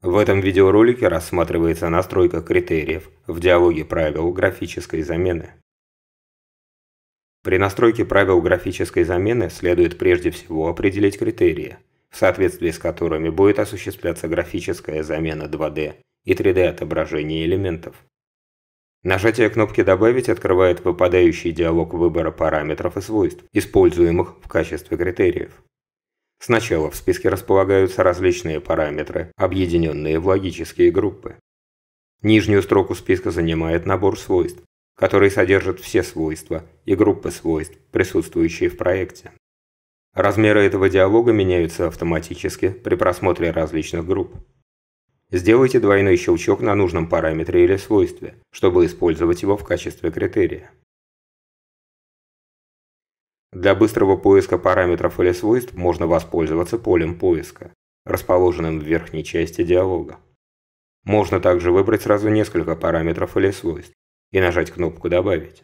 В этом видеоролике рассматривается настройка критериев в диалоге правил графической замены. При настройке правил графической замены следует прежде всего определить критерии, в соответствии с которыми будет осуществляться графическая замена 2D и 3D отображения элементов. Нажатие кнопки «Добавить» открывает выпадающий диалог выбора параметров и свойств, используемых в качестве критериев. Сначала в списке располагаются различные параметры, объединенные в логические группы. Нижнюю строку списка занимает набор свойств, который содержит все свойства и группы свойств, присутствующие в проекте. Размеры этого диалога меняются автоматически при просмотре различных групп. Сделайте двойной щелчок на нужном параметре или свойстве, чтобы использовать его в качестве критерия. Для быстрого поиска параметров или свойств можно воспользоваться полем поиска, расположенным в верхней части диалога. Можно также выбрать сразу несколько параметров или свойств и нажать кнопку «Добавить».